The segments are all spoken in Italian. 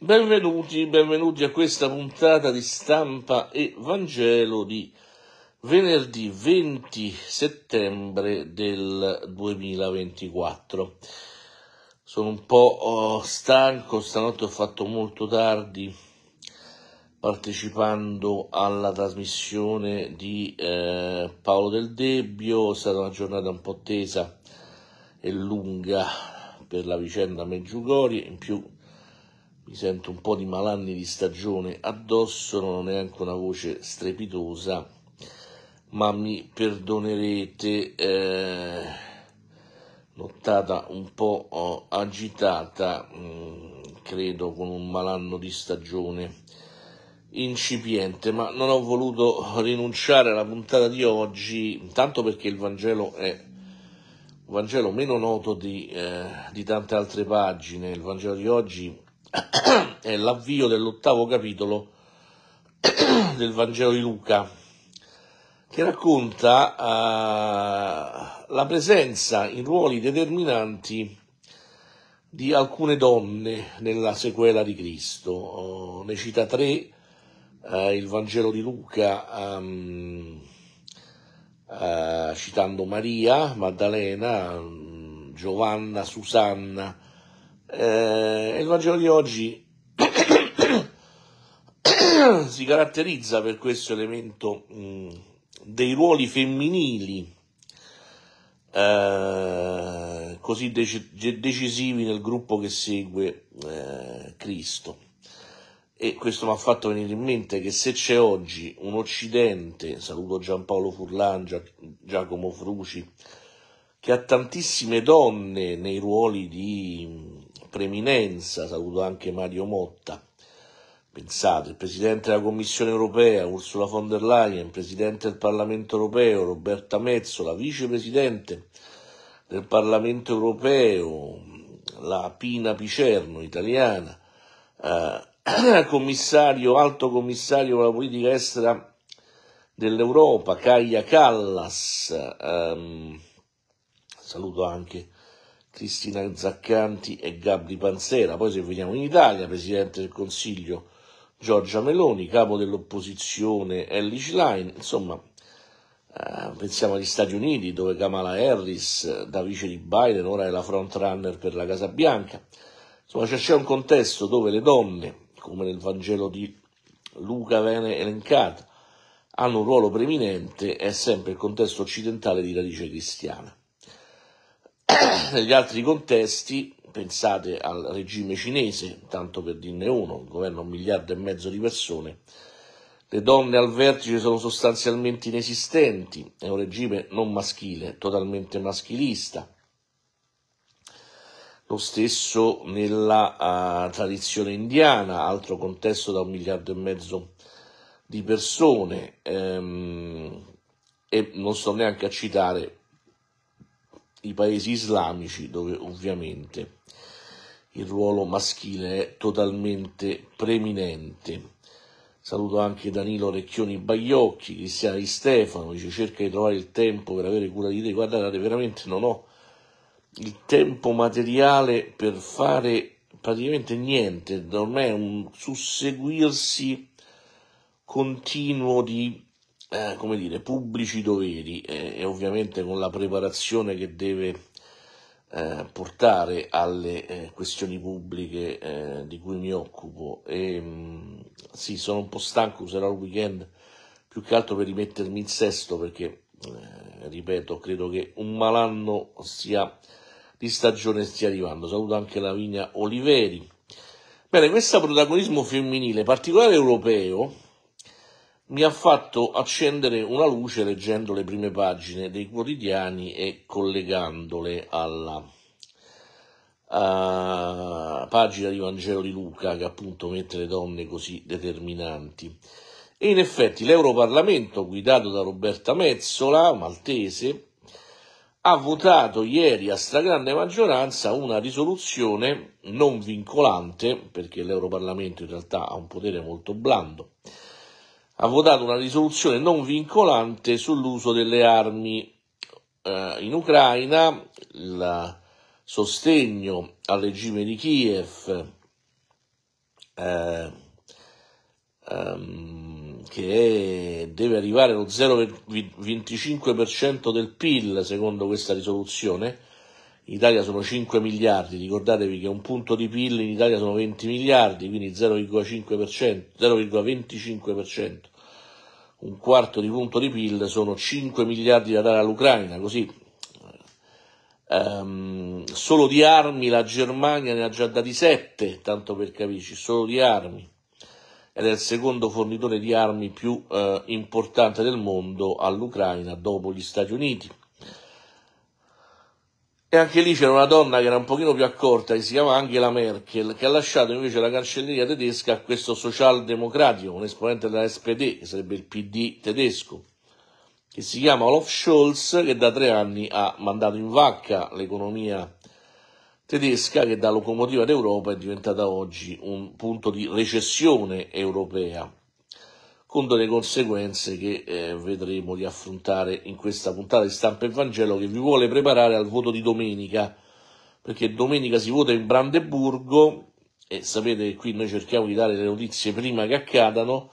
Benvenuti, benvenuti a questa puntata di stampa e Vangelo di venerdì 20 settembre del 2024. Sono un po' oh, stanco, stanotte ho fatto molto tardi partecipando alla trasmissione di eh, Paolo Del Debbio, è stata una giornata un po' tesa e lunga per la vicenda Meggiugori, in più mi sento un po' di malanni di stagione addosso, non ho neanche una voce strepitosa, ma mi perdonerete, eh, nottata un po' oh, agitata, mh, mm, credo con un malanno di stagione incipiente, ma non ho voluto rinunciare alla puntata di oggi, tanto perché il Vangelo è un Vangelo meno noto di, eh, di tante altre pagine. Il Vangelo di oggi è l'avvio dell'ottavo capitolo del Vangelo di Luca, che racconta eh, la presenza in ruoli determinanti di alcune donne nella sequela di Cristo. Oh, ne cita tre eh, il Vangelo di Luca, um, uh, citando Maria, Maddalena, um, Giovanna, Susanna. Eh, il Vangelo di oggi si caratterizza per questo elemento um, dei ruoli femminili. Eh, così dec- decisivi nel gruppo che segue eh, Cristo. E questo mi ha fatto venire in mente che se c'è oggi un Occidente, saluto Giampaolo Furlan, Giacomo Fruci, che ha tantissime donne nei ruoli di mm, preminenza, saluto anche Mario Motta, Pensate, il Presidente della Commissione europea, Ursula von der Leyen, Presidente del Parlamento europeo, Roberta Mezzola, Vicepresidente del Parlamento europeo, la Pina Picerno, italiana, eh, commissario, alto commissario per la politica estera dell'Europa, Caia Callas, ehm, saluto anche Cristina Zaccanti e Gabri Panzera, poi se veniamo in Italia, Presidente del Consiglio Giorgia Meloni, capo dell'opposizione Ellie Schlein, insomma, eh, pensiamo agli Stati Uniti dove Kamala Harris, da vice di Biden, ora è la frontrunner per la Casa Bianca, insomma c'è un contesto dove le donne come nel Vangelo di Luca viene elencata, hanno un ruolo preminente è sempre il contesto occidentale di radice cristiana. Negli altri contesti, pensate al regime cinese, tanto per dirne uno, il governo a un miliardo e mezzo di persone, le donne al vertice sono sostanzialmente inesistenti, è un regime non maschile, totalmente maschilista, lo stesso nella uh, tradizione indiana, altro contesto da un miliardo e mezzo di persone, ehm, e non sto neanche a citare i paesi islamici dove ovviamente il ruolo maschile è totalmente preminente. Saluto anche Danilo Orecchioni Bagliocchi, Cristiana Di Stefano, dice cerca di trovare il tempo per avere cura di te, guardate veramente non ho il tempo materiale per fare praticamente niente, ormai è un susseguirsi continuo di eh, come dire, pubblici doveri eh, e ovviamente con la preparazione che deve eh, portare alle eh, questioni pubbliche eh, di cui mi occupo. E, mh, mm, sì, sono un po' stanco, userò il weekend più che altro per rimettermi in sesto perché, eh, ripeto, credo che un malanno sia di stagione stia arrivando. Saluto anche Lavinia Oliveri. Bene, questo protagonismo femminile, particolare europeo, mi ha fatto accendere una luce leggendo le prime pagine dei quotidiani e collegandole alla uh, pagina di Vangelo di Luca che appunto mette le donne così determinanti. E in effetti l'Europarlamento guidato da Roberta Mezzola, maltese, ha votato ieri a stragrande maggioranza una risoluzione non vincolante, perché l'Europarlamento in realtà ha un potere molto blando, ha votato una risoluzione non vincolante sull'uso delle armi eh, in Ucraina, il sostegno al regime di Kiev, eh, um, che deve arrivare allo 0,25% del PIL secondo questa risoluzione. In Italia sono 5 miliardi, ricordatevi che un punto di PIL in Italia sono 20 miliardi, quindi 0,25%, un quarto di punto di PIL sono 5 miliardi da dare all'Ucraina, così um, solo di armi la Germania ne ha già dati 7, tanto per capirci, solo di armi ed è il secondo fornitore di armi più eh, importante del mondo all'Ucraina dopo gli Stati Uniti. E anche lì c'era una donna che era un pochino più accorta, che si chiama Angela Merkel, che ha lasciato invece la cancelleria tedesca a questo socialdemocratico, un esponente della SPD, che sarebbe il PD tedesco, che si chiama Olaf Scholz, che da tre anni ha mandato in vacca l'economia tedesca che da locomotiva d'Europa è diventata oggi un punto di recessione europea, con delle conseguenze che eh, vedremo di affrontare in questa puntata di stampa e Vangelo che vi vuole preparare al voto di domenica, perché domenica si vota in Brandeburgo e sapete che qui noi cerchiamo di dare le notizie prima che accadano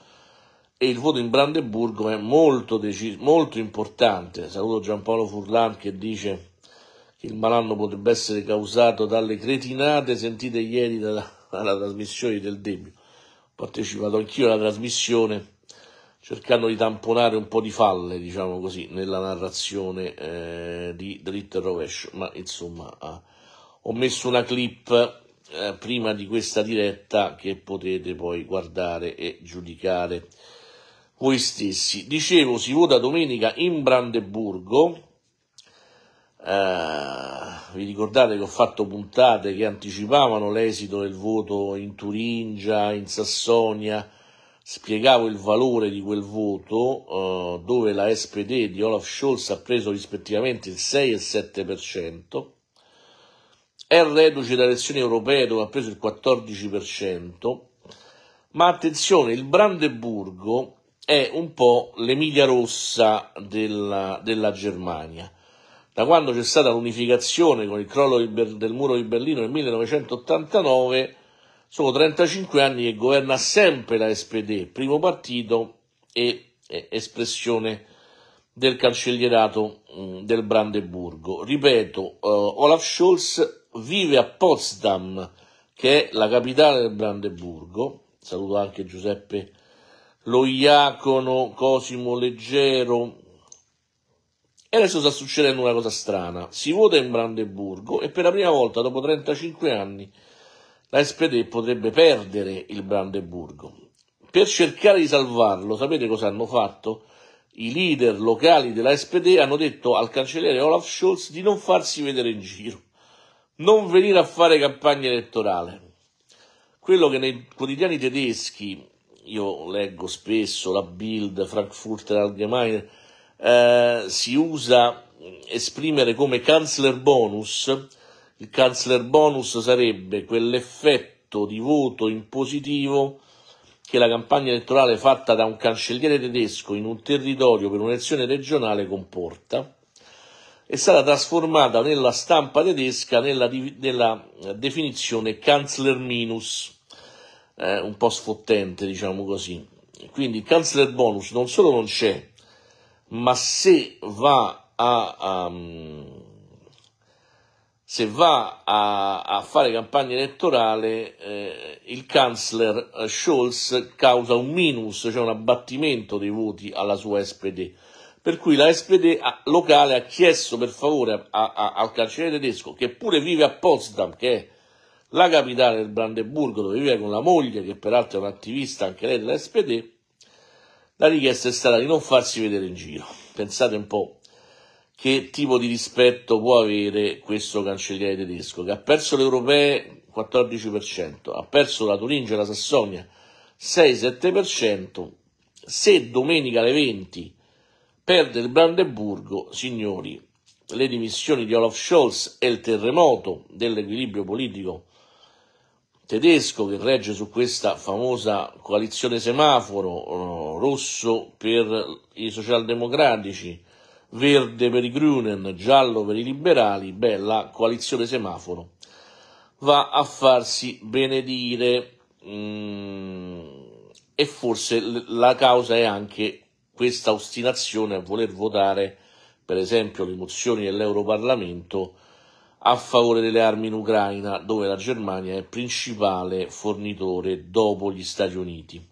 e il voto in Brandeburgo è molto, decis- molto importante. Saluto Giampaolo Furlan che dice il malanno potrebbe essere causato dalle cretinate sentite ieri dalla, alla trasmissione del debito. Ho partecipato anch'io alla trasmissione cercando di tamponare un po' di falle, diciamo così, nella narrazione eh, di dritto e rovescio, ma insomma ah, ho messo una clip eh, prima di questa diretta che potete poi guardare e giudicare voi stessi. Dicevo, si vota domenica in Brandeburgo, eh, vi ricordate che ho fatto puntate che anticipavano l'esito del voto in Turingia, in Sassonia, spiegavo il valore di quel voto uh, dove la SPD di Olaf Scholz ha preso rispettivamente il 6 e il 7%, è reduce dalle elezioni europee dove ha preso il 14%, ma attenzione, il Brandeburgo è un po' l'Emilia Rossa della, della Germania da quando c'è stata l'unificazione con il crollo del muro di Berlino nel 1989, sono 35 anni che governa sempre la SPD, primo partito e espressione del cancellierato mm, del Brandeburgo. Ripeto, eh, Olaf Scholz vive a Potsdam, che è la capitale del Brandeburgo. Saluto anche Giuseppe Loiacono, Cosimo Leggero, e adesso sta succedendo una cosa strana. Si vota in Brandeburgo e per la prima volta dopo 35 anni la SPD potrebbe perdere il Brandeburgo. Per cercare di salvarlo, sapete cosa hanno fatto? I leader locali della SPD hanno detto al cancelliere Olaf Scholz di non farsi vedere in giro, non venire a fare campagna elettorale. Quello che nei quotidiani tedeschi, io leggo spesso la Bild, Frankfurter Allgemeine, eh, si usa esprimere come Kanzler bonus, il Kanzler bonus sarebbe quell'effetto di voto in positivo che la campagna elettorale fatta da un cancelliere tedesco in un territorio per un'elezione regionale comporta è stata trasformata nella stampa tedesca nella, nella definizione Kanzler minus, eh, un po' sfottente diciamo così. Quindi il Kanzler bonus non solo non c'è, ma se va a, um, se va a, a, fare campagna elettorale, eh, il canzler Scholz causa un minus, cioè un abbattimento dei voti alla sua SPD. Per cui la SPD locale ha chiesto per favore a, a, al carcere tedesco, che pure vive a Potsdam, che è la capitale del Brandeburgo, dove vive con la moglie, che peraltro è un'attivista anche lei della SPD, la richiesta è stata di non farsi vedere in giro. Pensate un po' che tipo di rispetto può avere questo cancelliere tedesco che ha perso le europee 14%, ha perso la Turingia e la Sassonia 6-7%. Se domenica alle 20 perde il Brandeburgo, signori, le dimissioni di Olaf Scholz e il terremoto dell'equilibrio politico tedesco che regge su questa famosa coalizione semaforo, eh, rosso per i socialdemocratici, verde per i Grünen, giallo per i liberali, beh, la coalizione semaforo va a farsi benedire mm, e forse la causa è anche questa ostinazione a voler votare, per esempio, le mozioni dell'Europarlamento a favore delle armi in Ucraina, dove la Germania è principale fornitore dopo gli Stati Uniti.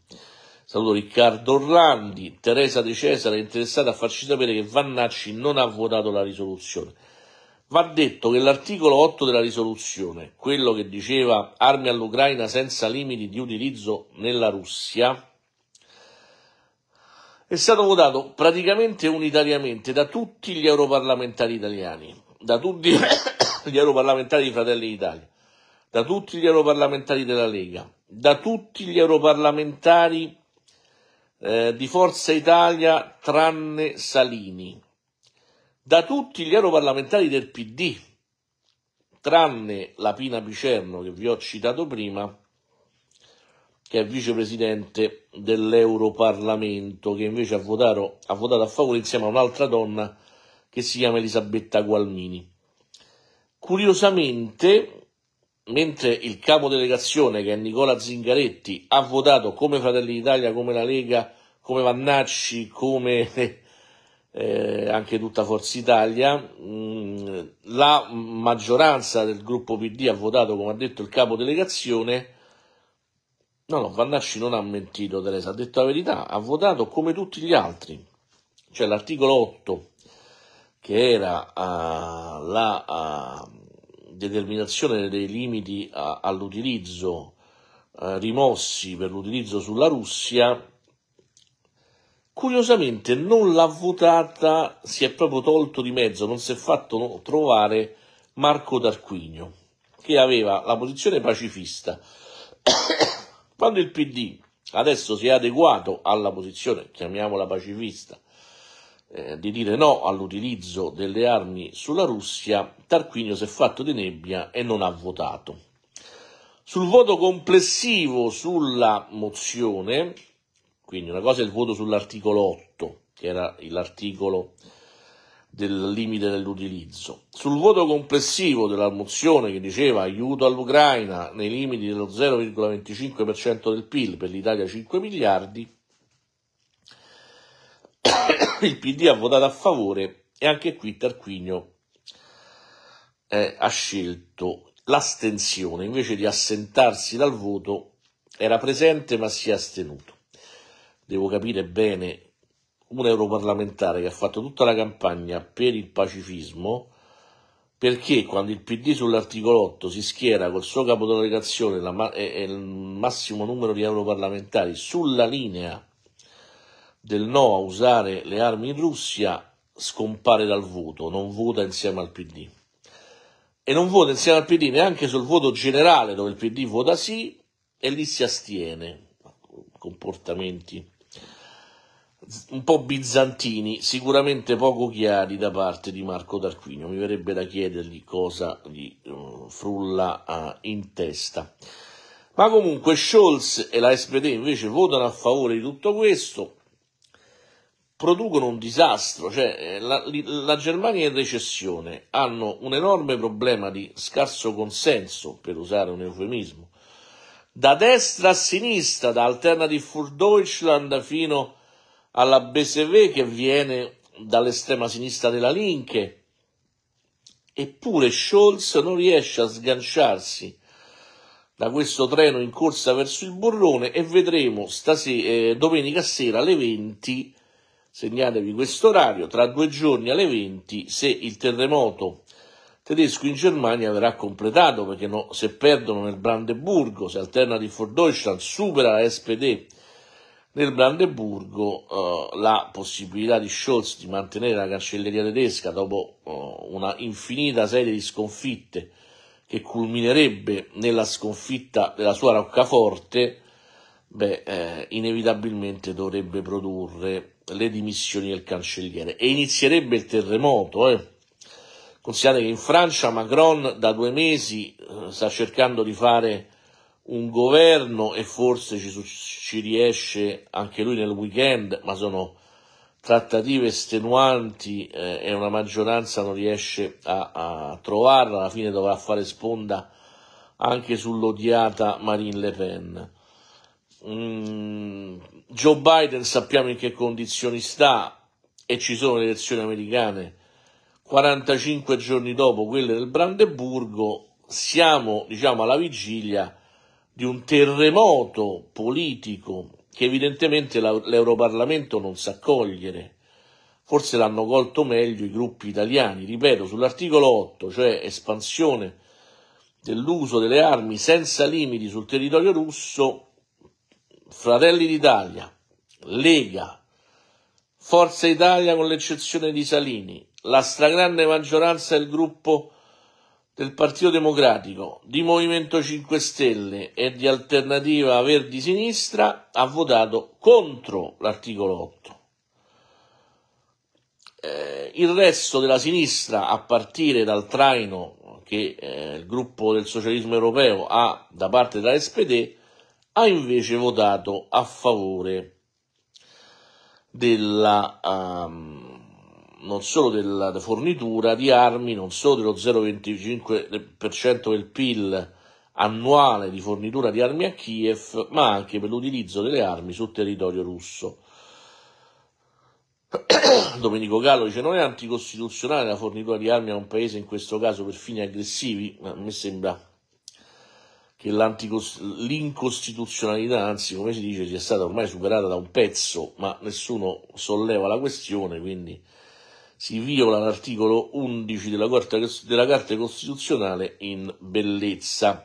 Saluto Riccardo Orlandi, Teresa De Cesare è interessata a farci sapere che Vannacci non ha votato la risoluzione. Va detto che l'articolo 8 della risoluzione, quello che diceva armi all'Ucraina senza limiti di utilizzo nella Russia, è stato votato praticamente unitariamente da tutti gli europarlamentari italiani, da tutti gli europarlamentari di Fratelli d'Italia, da tutti gli europarlamentari della Lega, da tutti gli europarlamentari eh, di Forza Italia tranne Salini, da tutti gli europarlamentari del PD, tranne la Pina Picerno che vi ho citato prima, che è vicepresidente dell'Europarlamento, che invece ha votato, ha votato a favore insieme a un'altra donna che si chiama Elisabetta Gualmini. Curiosamente, mentre il capo delegazione, che è Nicola Zingaretti, ha votato come Fratelli d'Italia, come la Lega, come Vannacci, come eh, anche tutta Forza Italia, mh, mm, la maggioranza del gruppo PD ha votato, come ha detto il capo delegazione, No, no, Vannacci non ha mentito, Teresa, ha detto la verità, ha votato come tutti gli altri. Cioè l'articolo 8, che era uh, la, uh, determinazione dei limiti a, all'utilizzo eh, rimossi per l'utilizzo sulla Russia, curiosamente non l'ha votata, si è proprio tolto di mezzo, non si è fatto trovare Marco Tarquinio, che aveva la posizione pacifista. Quando il PD adesso si è adeguato alla posizione, chiamiamola pacifista, eh, di dire no all'utilizzo delle armi sulla Russia, Tarquinio si è fatto di nebbia e non ha votato. Sul voto complessivo sulla mozione, quindi una cosa è il voto sull'articolo 8, che era l'articolo del limite dell'utilizzo. Sul voto complessivo della mozione che diceva aiuto all'Ucraina nei limiti dello 0,25% del PIL per l'Italia 5 miliardi, il PD ha votato a favore e anche qui Tarquinio eh, ha scelto l'astensione, invece di assentarsi dal voto era presente ma si è astenuto. Devo capire bene un europarlamentare che ha fatto tutta la campagna per il pacifismo perché quando il PD sull'articolo 8 si schiera col suo capo delegazione e il massimo numero di europarlamentari sulla linea del no a usare le armi in Russia scompare dal voto, non vota insieme al PD. E non vota insieme al PD neanche sul voto generale dove il PD vota sì e lì si astiene. Comportamenti un po' bizantini, sicuramente poco chiari da parte di Marco Tarquinio. Mi verrebbe da chiedergli cosa gli uh, frulla uh, in testa. Ma comunque Scholz e la SPD invece votano a favore di tutto questo, producono un disastro, cioè eh, la, la Germania è in recessione, hanno un enorme problema di scarso consenso, per usare un eufemismo, da destra a sinistra, da Alternative für Deutschland fino alla BSV che viene dall'estrema sinistra della Linke. Eppure Scholz non riesce a sganciarsi da questo treno in corsa verso il burrone e vedremo stasera, eh, domenica sera alle 20 segnatevi questo orario, tra due giorni alle 20 se il terremoto tedesco in Germania verrà completato perché no, se perdono nel Brandeburgo, se Alternative for Deutschland supera la SPD nel Brandeburgo, eh, la possibilità di Scholz di mantenere la cancelleria tedesca dopo eh, una infinita serie di sconfitte che culminerebbe nella sconfitta della sua roccaforte, beh, eh, inevitabilmente dovrebbe produrre le dimissioni del cancelliere e inizierebbe il terremoto. Eh. Considerate che in Francia Macron da due mesi eh, sta cercando di fare un governo e forse ci, ci riesce anche lui nel weekend, ma sono trattative estenuanti eh, e una maggioranza non riesce a, a, trovarla, alla fine dovrà fare sponda anche sull'odiata Marine Le Pen. Mm, Joe Biden sappiamo in che condizioni sta e ci sono le elezioni americane 45 giorni dopo quelle del Brandeburgo, siamo diciamo alla vigilia di un terremoto politico che evidentemente l'Europarlamento non sa cogliere. Forse l'hanno colto meglio i gruppi italiani. Ripeto, sull'articolo 8, cioè espansione dell'uso delle armi senza limiti sul territorio russo, Fratelli d'Italia, Lega, Forza Italia con l'eccezione di Salini, la stragrande maggioranza del gruppo del Partito Democratico, di Movimento 5 Stelle e di Alternativa Verdi Sinistra ha votato contro l'articolo 8. Eh, il resto della sinistra, a partire dal traino che eh, il gruppo del socialismo europeo ha da parte della SPD, ha invece votato a favore della, um, non solo della fornitura di armi, non solo dello 0,25% del PIL annuale di fornitura di armi a Kiev, ma anche per l'utilizzo delle armi sul territorio russo. Domenico Gallo dice non è anticostituzionale la fornitura di armi a un paese, in questo caso per fini aggressivi, ma mi sembra che l'incostituzionalità, anzi come si dice, sia stata ormai superata da un pezzo, ma nessuno solleva la questione, quindi si viola l'articolo 11 della, Corte, della Carta Costituzionale in bellezza.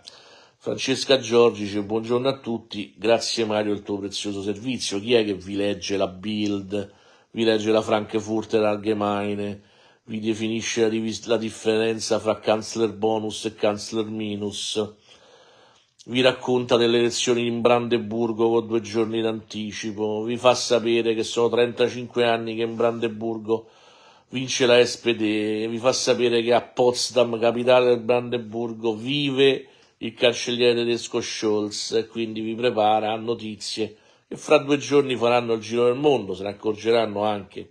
Francesca Giorgi dice buongiorno a tutti, grazie Mario del tuo prezioso servizio. Chi è che vi legge la Bild, vi legge la Frankfurter Allgemeine, vi definisce la, la differenza fra Kanzler Bonus e Kanzler Minus? vi racconta delle elezioni in Brandeburgo con due giorni d'anticipo, vi fa sapere che sono 35 anni che in Brandeburgo vince la SPD, vi fa sapere che a Potsdam, capitale del Brandeburgo, vive il cancelliere tedesco Scholz e quindi vi prepara a notizie che fra due giorni faranno il giro del mondo, se ne accorgeranno anche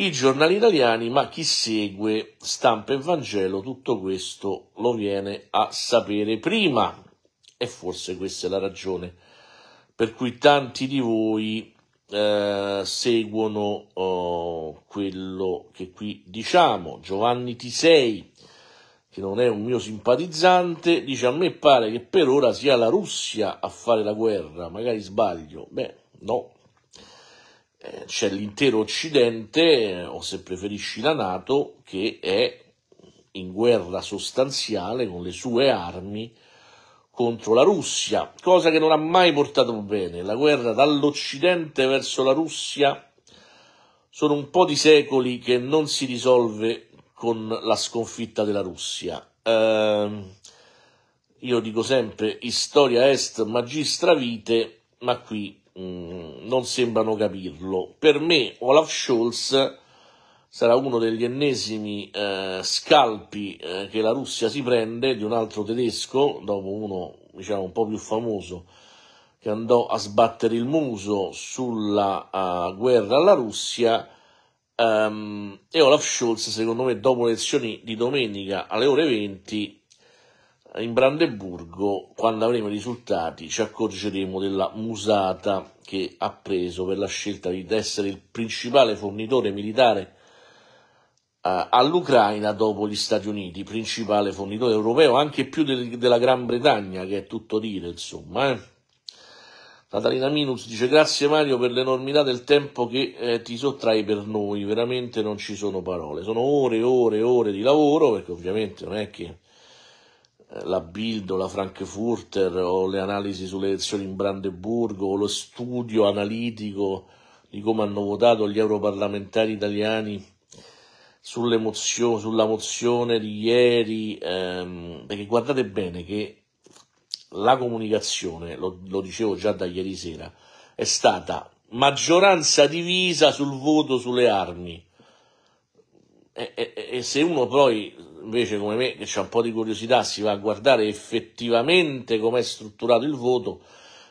i giornali italiani, ma chi segue stampa e Vangelo tutto questo lo viene a sapere prima e forse questa è la ragione per cui tanti di voi eh, seguono oh, quello che qui diciamo. Giovanni Tisei, che non è un mio simpatizzante, dice a me pare che per ora sia la Russia a fare la guerra, magari sbaglio. Beh, no, eh, c'è l'intero Occidente, eh, o se preferisci la Nato, che è in guerra sostanziale con le sue armi contro la Russia, cosa che non ha mai portato bene. La guerra dall'Occidente verso la Russia sono un po' di secoli che non si risolve con la sconfitta della Russia. Eh, io dico sempre, storia est magistra vite, ma qui Mm, non sembrano capirlo. Per me Olaf Scholz sarà uno degli ennesimi eh, scalpi eh, che la Russia si prende di un altro tedesco, dopo uno diciamo, un po' più famoso che andò a sbattere il muso sulla uh, guerra alla Russia. Um, e Olaf Scholz, secondo me, dopo le elezioni di domenica alle ore 20, in Brandeburgo, quando avremo i risultati, ci accorgeremo della musata che ha preso per la scelta di essere il principale fornitore militare eh, all'Ucraina dopo gli Stati Uniti, principale fornitore europeo, anche più del, della Gran Bretagna, che è tutto dire, insomma. Eh. Natalina Minus dice grazie Mario per l'enormità del tempo che eh, ti sottrai per noi, veramente non ci sono parole, sono ore e ore e ore di lavoro, perché ovviamente non è che la Bildo, la Frankfurter o le analisi sulle elezioni in Brandeburgo o lo studio analitico di come hanno votato gli europarlamentari italiani sulla mozione di ieri, ehm, perché guardate bene che la comunicazione, lo, lo dicevo già da ieri sera, è stata maggioranza divisa sul voto sulle armi. E, e, e, se uno poi invece come me che c'è un po' di curiosità si va a guardare effettivamente com'è strutturato il voto,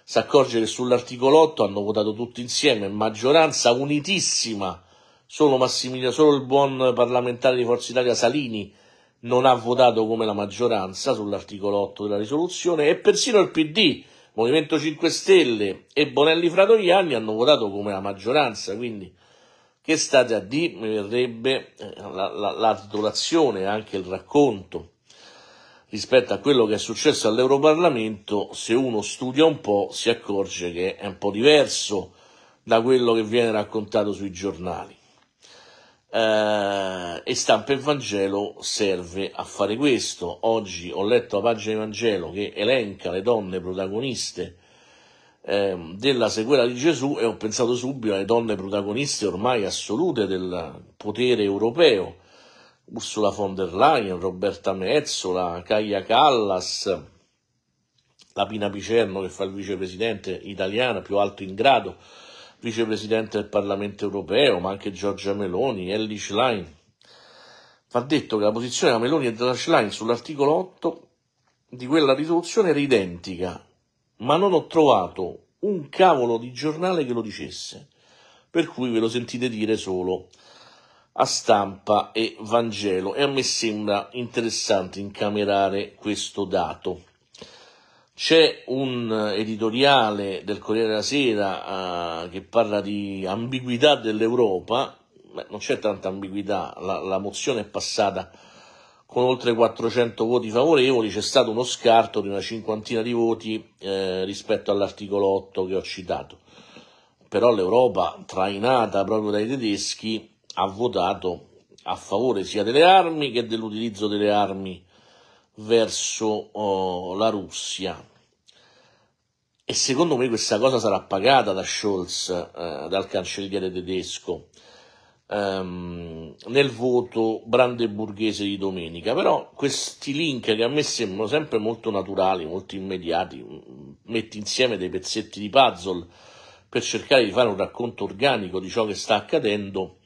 si accorge che sull'articolo 8 hanno votato tutti insieme, maggioranza unitissima, solo, Massimiliano, solo il buon parlamentare di Forza Italia Salini non ha votato come la maggioranza sull'articolo 8 della risoluzione e persino il PD, Movimento 5 Stelle e Bonelli Fratoianni hanno votato come la maggioranza, quindi che state a D mi verrebbe eh, la, la, la titolazione, anche il racconto rispetto a quello che è successo all'Europarlamento, se uno studia un po' si accorge che è un po' diverso da quello che viene raccontato sui giornali. Eh, e stampa e Vangelo serve a fare questo. Oggi ho letto la pagina di Vangelo che elenca le donne protagoniste Ehm, della sequela di Gesù e ho pensato subito alle donne protagoniste ormai assolute del potere europeo, Ursula von der Leyen, Roberta Mezzola, Kaya Callas, la Pina Picerno che fa il vicepresidente italiana più alto in grado, vicepresidente del Parlamento europeo, ma anche Giorgia Meloni, Ellie Schlein. Va detto che la posizione della Meloni e della Schlein sull'articolo 8 di quella risoluzione era identica ma non ho trovato un cavolo di giornale che lo dicesse, per cui ve lo sentite dire solo a stampa e Vangelo e a me sembra interessante incamerare questo dato. C'è un editoriale del Corriere della Sera eh, che parla di ambiguità dell'Europa, Beh, non c'è tanta ambiguità, la, la mozione è passata con oltre 400 voti favorevoli, c'è stato uno scarto di una cinquantina di voti eh, rispetto all'articolo 8 che ho citato. Però l'Europa, trainata proprio dai tedeschi, ha votato a favore sia delle armi che dell'utilizzo delle armi verso oh, la Russia. E secondo me questa cosa sarà pagata da Scholz, eh, dal cancelliere tedesco, ehm, nel voto brandeburghese di domenica, però questi link che a me sembrano sempre molto naturali, molto immediati, mm, metti insieme dei pezzetti di puzzle per cercare di fare un racconto organico di ciò che sta accadendo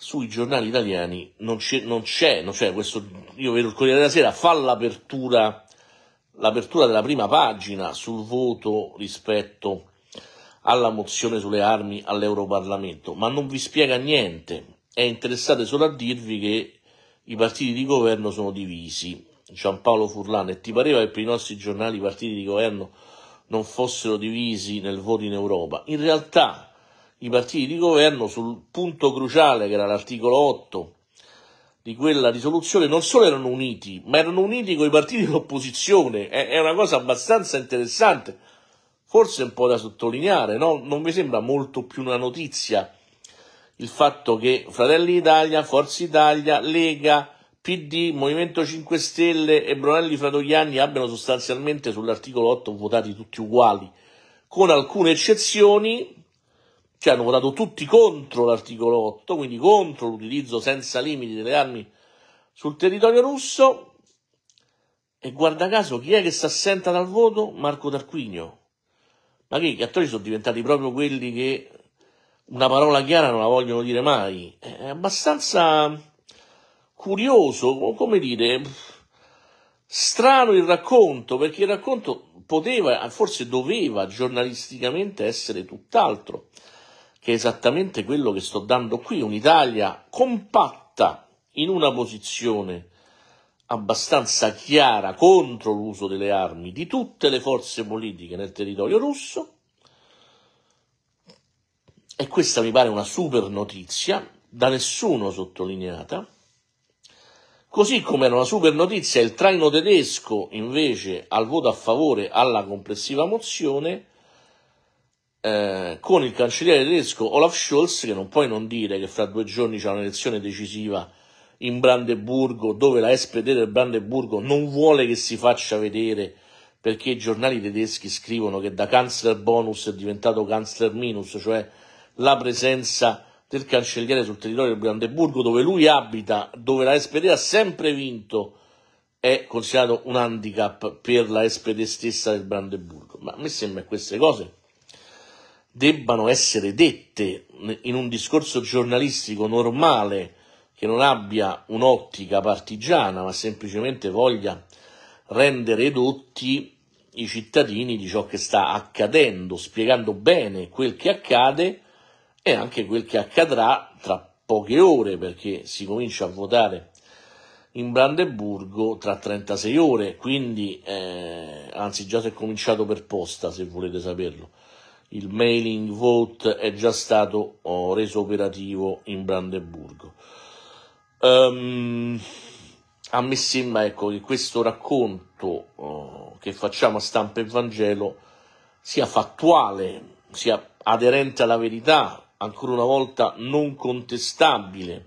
sui giornali italiani non c'è, non c'è, non c'è questo, io vedo il Corriere della Sera fa l'apertura, l'apertura della prima pagina sul voto rispetto a alla mozione sulle armi all'Europarlamento, ma non vi spiega niente, è interessato solo a dirvi che i partiti di governo sono divisi. Giampaolo Furlano, e ti pareva che per i nostri giornali i partiti di governo non fossero divisi nel voto in Europa? In realtà i partiti di governo sul punto cruciale che era l'articolo 8 di quella risoluzione non solo erano uniti, ma erano uniti con i partiti dell'opposizione. È una cosa abbastanza interessante forse un po' da sottolineare, no? non mi sembra molto più una notizia il fatto che Fratelli Italia, Forza Italia, Lega, PD, Movimento 5 Stelle e Brunelli Fratoianni abbiano sostanzialmente sull'articolo 8 votati tutti uguali, con alcune eccezioni, cioè hanno votato tutti contro l'articolo 8, quindi contro l'utilizzo senza limiti delle armi sul territorio russo. E guarda caso, chi è che si assenta dal voto? Marco Tarquinio ma che i cattolici sono diventati proprio quelli che una parola chiara non la vogliono dire mai. È abbastanza curioso, come dire, strano il racconto, perché il racconto poteva, forse doveva giornalisticamente essere tutt'altro, che è esattamente quello che sto dando qui, un'Italia compatta in una posizione abbastanza chiara contro l'uso delle armi di tutte le forze politiche nel territorio russo. E questa mi pare una super notizia, da nessuno sottolineata. Così come era una super notizia il traino tedesco invece al voto a favore alla complessiva mozione eh, con il cancelliere tedesco Olaf Scholz che non puoi non dire che fra due giorni c'è un'elezione decisiva in Brandeburgo, dove la SPD del Brandeburgo non vuole che si faccia vedere perché i giornali tedeschi scrivono che da Kanzler bonus è diventato Kanzler minus, cioè la presenza del cancelliere sul territorio del Brandeburgo, dove lui abita, dove la SPD ha sempre vinto, è considerato un handicap per la SPD stessa del Brandeburgo. Ma a me sembra che queste cose debbano essere dette in un discorso giornalistico normale che non abbia un'ottica partigiana, ma semplicemente voglia rendere edotti i cittadini di ciò che sta accadendo, spiegando bene quel che accade e anche quel che accadrà tra poche ore, perché si comincia a votare in Brandeburgo tra 36 ore, quindi eh, anzi già si è cominciato per posta se volete saperlo. Il mailing vote è già stato oh, reso operativo in Brandeburgo. Um, a me sembra ecco, che questo racconto uh, che facciamo a stampa e Vangelo sia fattuale, sia aderente alla verità, ancora una volta non contestabile.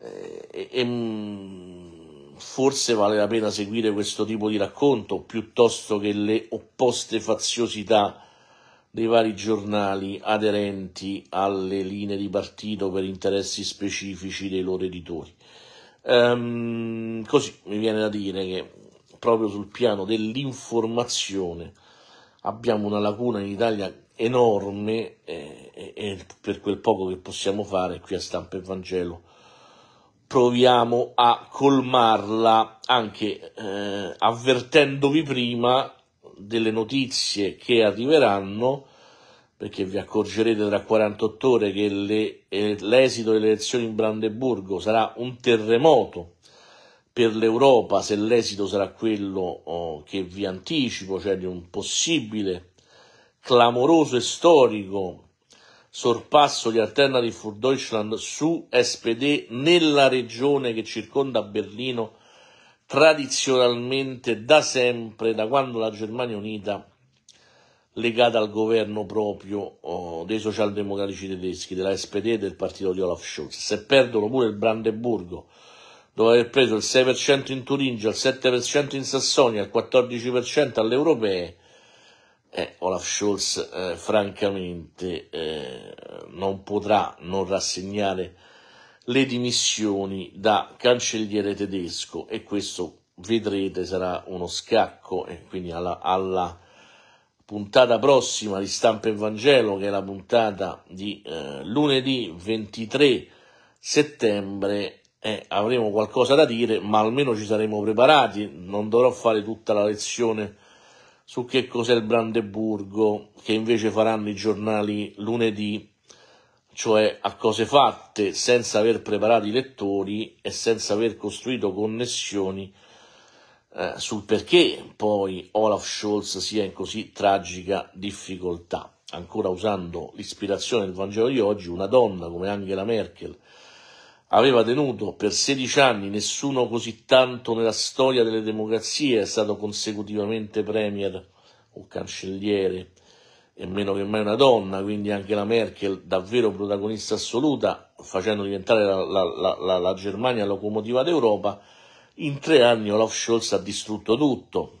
Eh, e, e, ehm, forse vale la pena seguire questo tipo di racconto piuttosto che le opposte faziosità dei vari giornali aderenti alle linee di partito per interessi specifici dei loro editori. Ehm, così mi viene da dire che proprio sul piano dell'informazione abbiamo una lacuna in Italia enorme e, eh, e, e per quel poco che possiamo fare qui a Stampa e Vangelo proviamo a colmarla anche eh, avvertendovi prima delle notizie che arriveranno, perché vi accorgerete tra 48 ore che le, eh, l'esito delle elezioni in Brandeburgo sarà un terremoto per l'Europa, se l'esito sarà quello oh, che vi anticipo, cioè di un possibile clamoroso e storico sorpasso di Alternative für Deutschland su SPD nella regione che circonda Berlino tradizionalmente da sempre, da quando la Germania Unita, legata al governo proprio oh, dei socialdemocratici tedeschi, della SPD e del partito di Olaf Scholz. Se perdono pure il Brandeburgo, dopo aver preso il 6% in Turingia, il 7% in Sassonia, il 14% alle europee, eh, Olaf Scholz eh, francamente eh, non potrà non rassegnare le dimissioni da cancelliere tedesco e questo vedrete sarà uno scacco e quindi alla, alla puntata prossima di Stampa e Vangelo che è la puntata di eh, lunedì 23 settembre eh, avremo qualcosa da dire ma almeno ci saremo preparati non dovrò fare tutta la lezione su che cos'è il Brandeburgo che invece faranno i giornali lunedì cioè a cose fatte senza aver preparato i lettori e senza aver costruito connessioni eh, sul perché poi Olaf Scholz sia in così tragica difficoltà. Ancora usando l'ispirazione del Vangelo di oggi, una donna come Angela Merkel aveva tenuto per 16 anni nessuno così tanto nella storia delle democrazie è stato consecutivamente premier o cancelliere e meno che mai una donna, quindi anche la Merkel davvero protagonista assoluta, facendo diventare la, la, la, la Germania locomotiva d'Europa, in tre anni Olaf Scholz ha distrutto tutto,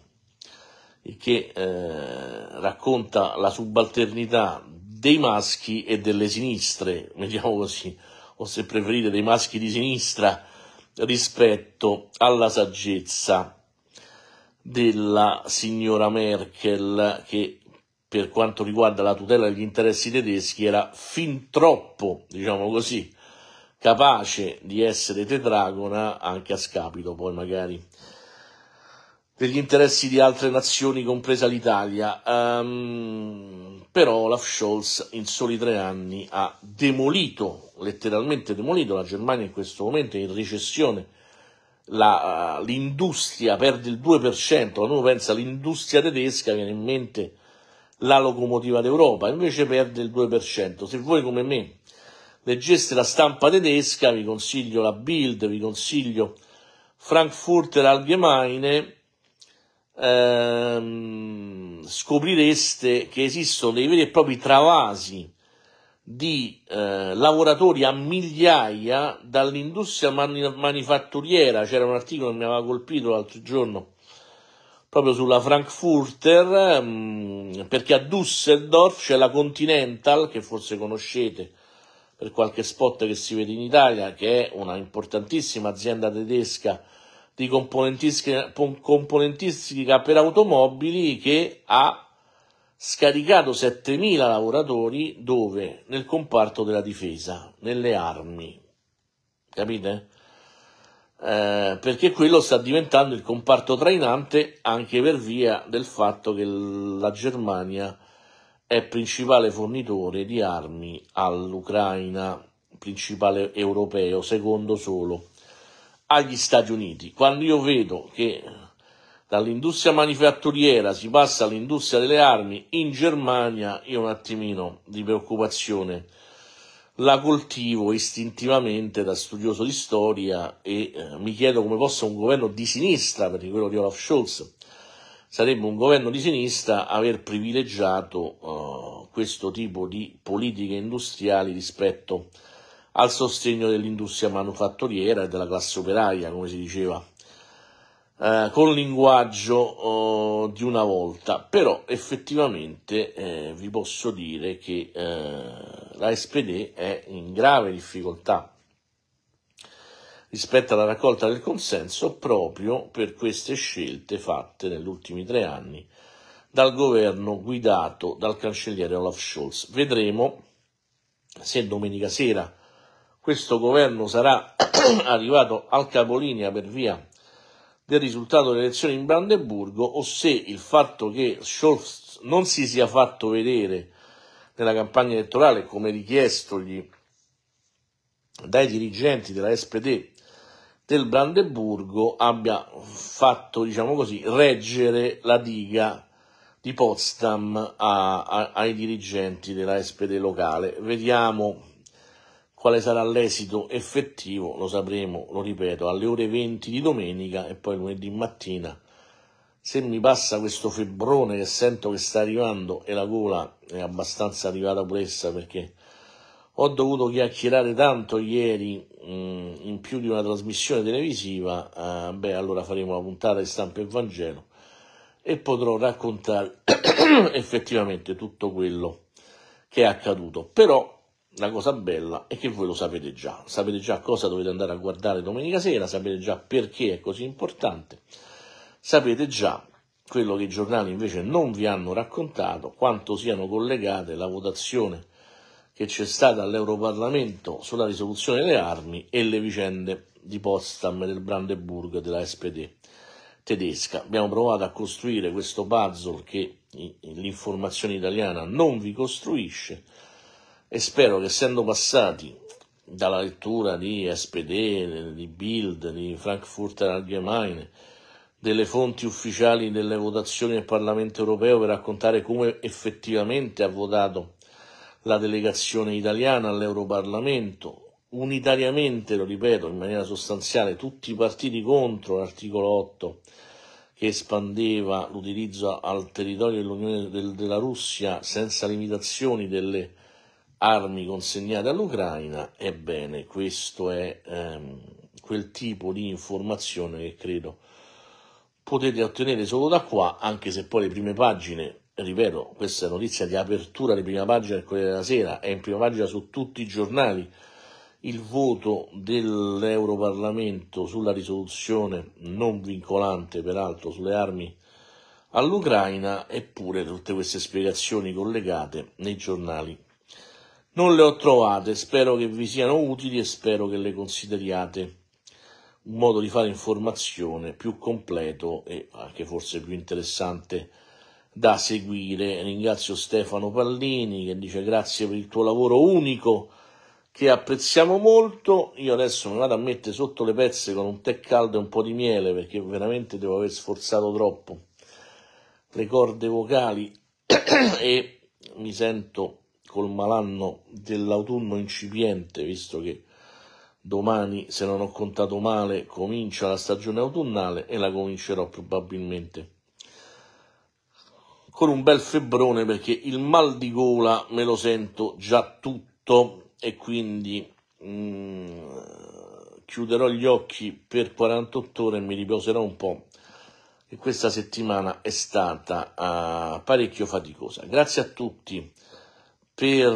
il che eh, racconta la subalternità dei maschi e delle sinistre, vediamo così, o se preferite dei maschi di sinistra rispetto alla saggezza della signora Merkel che per quanto riguarda la tutela degli interessi tedeschi era fin troppo, diciamo così, capace di essere tetragona anche a scapito poi magari degli interessi di altre nazioni, compresa l'Italia. Um, però Olaf Scholz in soli tre anni ha demolito, letteralmente demolito, la Germania in questo momento è in recessione, la, uh, l'industria perde il 2%, quando uno pensa all'industria tedesca viene in mente la locomotiva d'Europa, invece perde il 2%. Se voi come me leggeste la stampa tedesca, vi consiglio la Bild, vi consiglio Frankfurter Allgemeine, ehm, scoprireste che esistono dei veri e propri travasi di eh, lavoratori a migliaia dall'industria mani- manifatturiera. C'era un articolo che mi aveva colpito l'altro giorno proprio sulla Frankfurter, ehm, perché a Düsseldorf c'è la Continental, che forse conoscete per qualche spot che si vede in Italia, che è una importantissima azienda tedesca di componentistica, componentistica per automobili che ha scaricato 7.000 lavoratori dove? Nel comparto della difesa, nelle armi. Capite? eh, perché quello sta diventando il comparto trainante anche per via del fatto che la Germania è principale fornitore di armi all'Ucraina, principale europeo, secondo solo agli Stati Uniti. Quando io vedo che dall'industria manifatturiera si passa all'industria delle armi in Germania, io un attimino di preoccupazione la coltivo istintivamente da studioso di storia e eh, mi chiedo come possa un governo di sinistra, perché quello di Olaf Scholz sarebbe un governo di sinistra, aver privilegiato eh, questo tipo di politiche industriali rispetto al sostegno dell'industria manufatturiera e della classe operaia, come si diceva eh, col linguaggio oh, di una volta, però effettivamente eh, vi posso dire che eh, la SPD è in grave difficoltà rispetto alla raccolta del consenso proprio per queste scelte fatte negli ultimi tre anni dal governo guidato dal cancelliere Olaf Scholz. Vedremo se domenica sera questo governo sarà arrivato al capolinea per via del risultato delle elezioni in Brandeburgo o se il fatto che Scholz non si sia fatto vedere nella campagna elettorale come richiestogli dai dirigenti della SPD del Brandeburgo abbia fatto, diciamo così, reggere la diga di Potsdam a, a, ai dirigenti della SPD locale. Vediamo quale sarà l'esito effettivo lo sapremo, lo ripeto, alle ore 20 di domenica e poi lunedì mattina. Se mi passa questo febbrone che sento che sta arrivando e la gola è abbastanza arrivata pure essa perché ho dovuto chiacchierare tanto ieri mh, mm, in più di una trasmissione televisiva, eh, beh allora faremo la puntata di stampa e Vangelo e potrò raccontare effettivamente tutto quello che è accaduto. Però la cosa bella è che voi lo sapete già, sapete già cosa dovete andare a guardare domenica sera, sapete già perché è così importante, sapete già quello che i giornali invece non vi hanno raccontato, quanto siano collegate la votazione che c'è stata all'Europarlamento sulla risoluzione delle armi e le vicende di Potsdam, del Brandeburgo della SPD tedesca. Abbiamo provato a costruire questo puzzle che l'informazione italiana non vi costruisce, e spero che essendo passati dalla lettura di SPD, di Bild, di Frankfurter Allgemeine, delle fonti ufficiali delle votazioni del Parlamento europeo per raccontare come effettivamente ha votato la delegazione italiana all'Europarlamento, unitariamente, lo ripeto, in maniera sostanziale, tutti i partiti contro l'articolo 8 che espandeva l'utilizzo al territorio dell'Unione della Russia senza limitazioni delle armi consegnate all'Ucraina, ebbene questo è ehm, quel tipo di informazione che credo potete ottenere solo da qua, anche se poi le prime pagine, ripeto, questa è notizia di apertura di prima pagina del Corriere della Sera, è in prima pagina su tutti i giornali, il voto dell'Europarlamento sulla risoluzione non vincolante, peraltro, sulle armi all'Ucraina, eppure tutte queste spiegazioni collegate nei giornali non le ho trovate, spero che vi siano utili e spero che le consideriate un modo di fare informazione più completo e anche forse più interessante da seguire. Ringrazio Stefano Pallini che dice grazie per il tuo lavoro unico che apprezziamo molto. Io adesso mi vado a mettere sotto le pezze con un tè caldo e un po' di miele perché veramente devo aver sforzato troppo le corde vocali e mi sento col malanno dell'autunno incipiente, visto che domani, se non ho contato male, comincia la stagione autunnale e la comincerò probabilmente con un bel febbrone perché il mal di gola me lo sento già tutto e quindi mm, chiuderò gli occhi per 48 ore e mi riposerò un po'. E questa settimana è stata uh, parecchio faticosa. Grazie a tutti per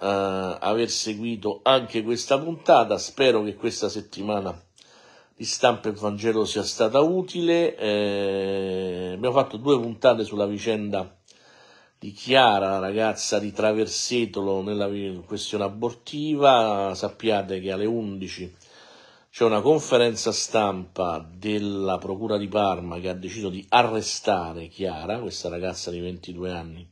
eh, aver seguito anche questa puntata. Spero che questa settimana di stampa e Vangelo sia stata utile. Eh, abbiamo fatto due puntate sulla vicenda di Chiara, la ragazza di Traversetolo nella questione abortiva. Sappiate che alle 11 c'è una conferenza stampa della Procura di Parma che ha deciso di arrestare Chiara, questa ragazza di 22 anni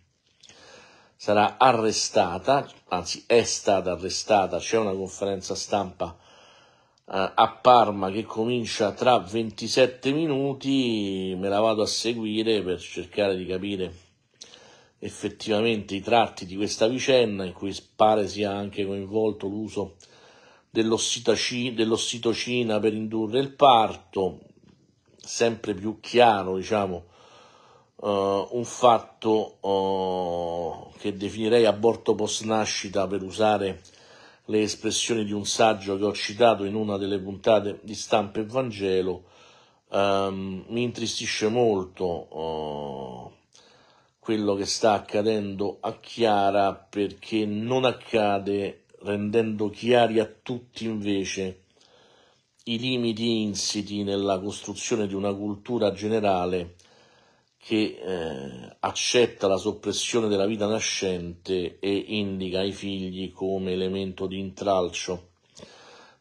sarà arrestata, anzi è stata arrestata, c'è una conferenza stampa eh, a Parma che comincia tra 27 minuti, me la vado a seguire per cercare di capire effettivamente i tratti di questa vicenda in cui pare sia anche coinvolto l'uso dell'ossitocina per indurre il parto, sempre più chiaro diciamo uh, un fatto uh, che definirei aborto post nascita per usare le espressioni di un saggio che ho citato in una delle puntate di Stampa e Vangelo, um, mi intristisce molto eh, quello che sta accadendo a Chiara perché non accade rendendo chiari a tutti invece i limiti insiti nella costruzione di una cultura generale che eh, accetta la soppressione della vita nascente e indica i figli come elemento di intralcio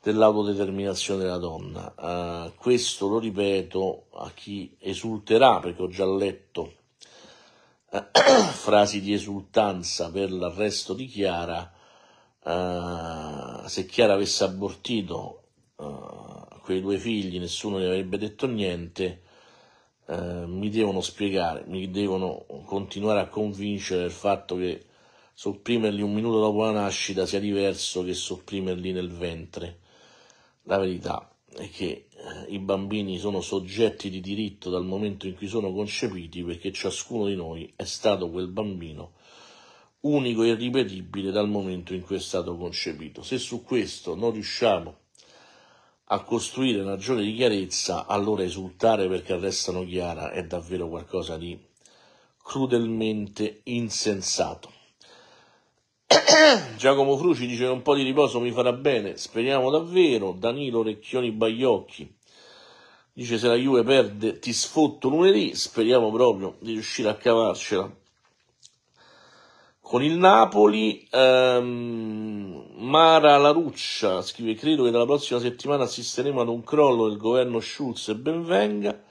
dell'autodeterminazione della donna. Eh, questo lo ripeto a chi esulterà, perché ho già letto eh, frasi di esultanza per l'arresto di Chiara. Eh, se Chiara avesse abortito eh, quei due figli, nessuno gli avrebbe detto niente eh, mi devono spiegare, mi devono continuare a convincere del fatto che sopprimerli un minuto dopo la nascita sia diverso che sopprimerli nel ventre. La verità è che eh, i bambini sono soggetti di diritto dal momento in cui sono concepiti perché ciascuno di noi è stato quel bambino unico e irripetibile dal momento in cui è stato concepito. Se su questo non riusciamo a a costruire una giornata di chiarezza, allora esultare perché arrestano Chiara è davvero qualcosa di crudelmente insensato. Giacomo Fruci dice che un po' di riposo mi farà bene, speriamo davvero. Danilo Recchioni Bagliocchi dice se la Juve perde ti sfotto lunedì, speriamo proprio di riuscire a cavarcela con il Napoli, ehm, Mara Laruccia scrive: Credo che dalla prossima settimana assisteremo ad un crollo del governo Schulz e benvenga.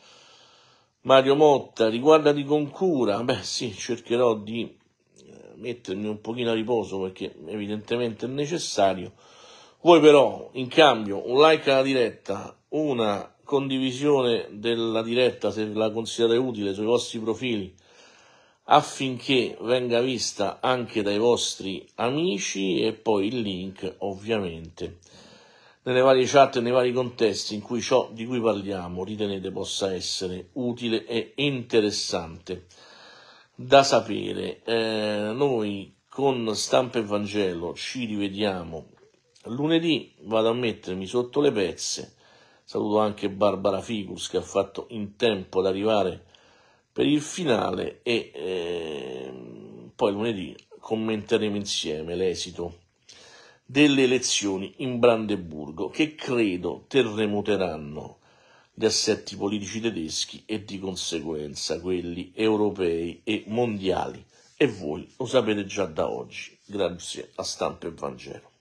Mario Motta, riguarda di concura. Beh, sì, cercherò di eh, mettermi un pochino a riposo perché evidentemente è necessario. Voi però, in cambio, un like alla diretta, una condivisione della diretta se la considerate utile sui vostri profili affinché venga vista anche dai vostri amici e poi il link ovviamente nelle varie chat e nei vari contesti in cui ciò di cui parliamo ritenete possa essere utile e interessante da sapere. Eh, noi con Stampa e Vangelo ci rivediamo lunedì, vado a mettermi sotto le pezze, saluto anche Barbara Ficus che ha fatto in tempo ad arrivare per il finale e eh, poi lunedì commenteremo insieme l'esito delle elezioni in Brandeburgo che credo terremoteranno gli assetti politici tedeschi e di conseguenza quelli europei e mondiali e voi lo sapete già da oggi grazie a Stampo e Vangelo.